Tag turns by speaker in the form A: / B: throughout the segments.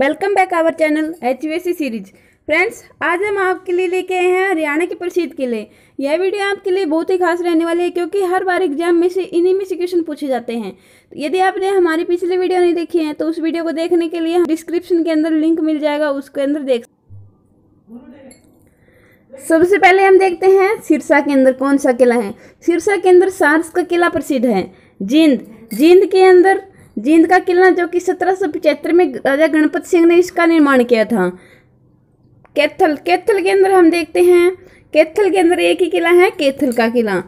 A: welcome back our channel H series friends आज हम आपके लिए लेके आए हैं हरियाणा के प्रसिद्ध किले यह वीडियो आपके लिए बहुत ही खास रहने वाली है क्योंकि हर बार एग्जाम में से इन्हीं में से क्वेश्चन पूछे जाते हैं तो यदि आपने हमारी पिछली वीडियो नहीं देखी है तो उस वीडियो को देखने के लिए डिस्क्रिप्शन के अंदर लिंक मिल जाएगा उसके अंदर देख सबसे पहले हम देखते हैं सिरसा के अंदर कौन सा किला है सिरसा के अंदर सार्स का किला प्रसिद्ध है जींद जींद के अंदर जींद का किला जो कि सत्रह सौ में राजा गणपत सिंह ने इसका निर्माण किया था कैथल कैथल के अंदर हम देखते हैं कैथल के अंदर एक ही किला है कैथल का किला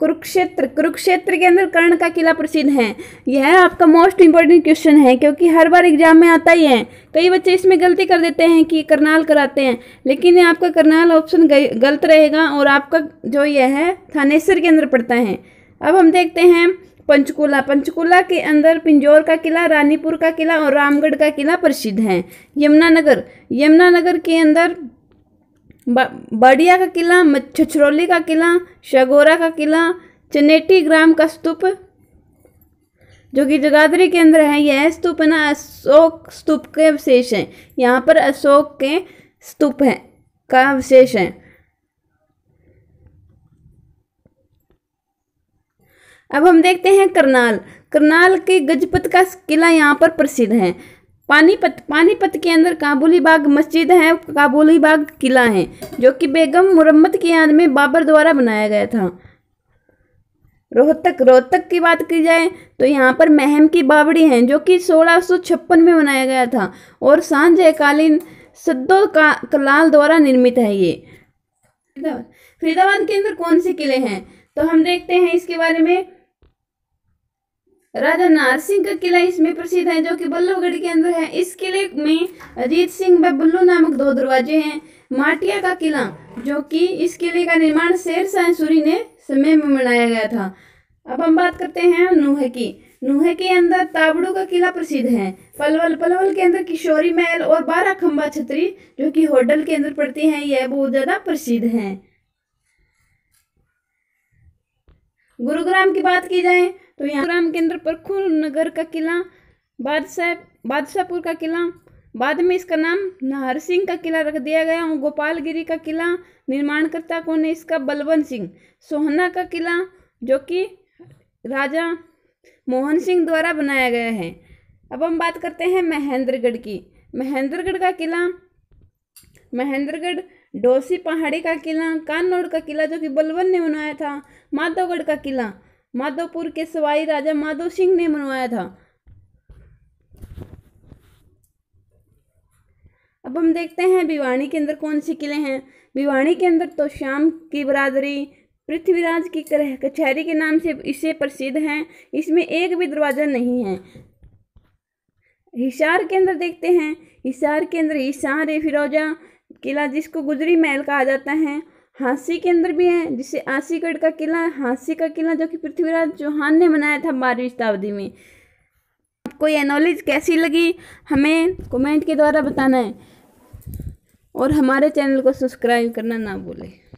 A: कुरुक्षेत्र कुरुक्षेत्र के अंदर कर्ण का किला प्रसिद्ध है यह आपका मोस्ट इंपॉर्टेंट क्वेश्चन है क्योंकि हर बार एग्जाम में आता ही है कई बच्चे इसमें गलती कर देते हैं कि करनाल कराते हैं लेकिन आपका करनाल ऑप्शन गलत रहेगा और आपका जो यह है थानेसर के अंदर पड़ता है अब हम देखते हैं पंचकुला पंचकुला के अंदर पिंजौर का किला रानीपुर का किला और रामगढ़ का किला प्रसिद्ध है यमुनानगर यमुनानगर के अंदर बाडिया का किला छछरौली का किला शगोरा का किला चनेटी ग्राम का स्तूप जो कि जगाधरी के अंदर है यह स्तूप है ना अशोक स्तूप के अवशेष हैं यहाँ पर अशोक के स्तूप हैं का अवशेष हैं अब हम देखते हैं करनाल करनाल के गजपत का किला यहाँ पर प्रसिद्ध है पानीपत पानीपत के अंदर काबुली बाग मस्जिद है काबुली बाग किला है जो कि बेगम मुरम्मत की याद में बाबर द्वारा बनाया गया था रोहतक रोहतक की बात की जाए तो यहाँ पर महम की बावड़ी है जो कि सोलह में बनाया गया था और सांझकालीन सद्दो का कलाल द्वारा निर्मित है ये फरीदाबाद के अंदर कौन से किले हैं तो हम देखते हैं इसके बारे में राजा नार सिंह का किला इसमें प्रसिद्ध है जो कि बल्लभगढ़ के अंदर है इस किले में अजीत सिंह व बुल्लू नामक दो दरवाजे हैं माटिया का किला जो कि इस किले का निर्माण शेर सूरी ने समय में बनाया गया था अब हम बात करते हैं नूहे की नूहे के अंदर ताबड़ू का किला प्रसिद्ध है पलवल पलवल के अंदर किशोरी महल और बारह खम्बा छतरी जो कि होटल के अंदर पड़ती है यह बहुत ज़्यादा प्रसिद्ध है
B: गुरुग्राम की बात की जाए
A: तो यहाँ ग्राम के नगर का किला बादशाह बादशाहपुर का किला बाद में इसका नाम नहर सिंह का किला रख दिया गया और गोपालगिरी का किला निर्माणकर्ता कौन है इसका बलवंत सिंह सोहना का किला जो कि राजा मोहन सिंह द्वारा बनाया गया है अब हम बात करते हैं महेंद्रगढ़ की महेंद्रगढ़ का किला महेंद्रगढ़ डोसी पहाड़ी का किला कानौड़ का किला जो कि बलवन ने बनाया था माधवगढ़ का किला माधोपुर के सवाई राजा माधो सिंह ने मनवाया था अब हम देखते हैं भिवानी के अंदर कौन से किले हैं भिवानी के अंदर तो श्याम की बरादरी पृथ्वीराज की कचहरी के नाम से इसे प्रसिद्ध हैं इसमें एक भी दरवाज़ा नहीं है हिसार के अंदर देखते हैं हिसार के अंदर हिसार ए फिरोजा किला जिसको गुजरी महल कहा जाता है हांसी के अंदर भी है जिसे आशीगढ़ का किला है हांसी का किला जो कि पृथ्वीराज चौहान ने बनाया था बारहवीं शताब्दी में आपको यह नॉलेज कैसी लगी हमें कमेंट के द्वारा बताना है और हमारे चैनल को सब्सक्राइब करना ना भूलें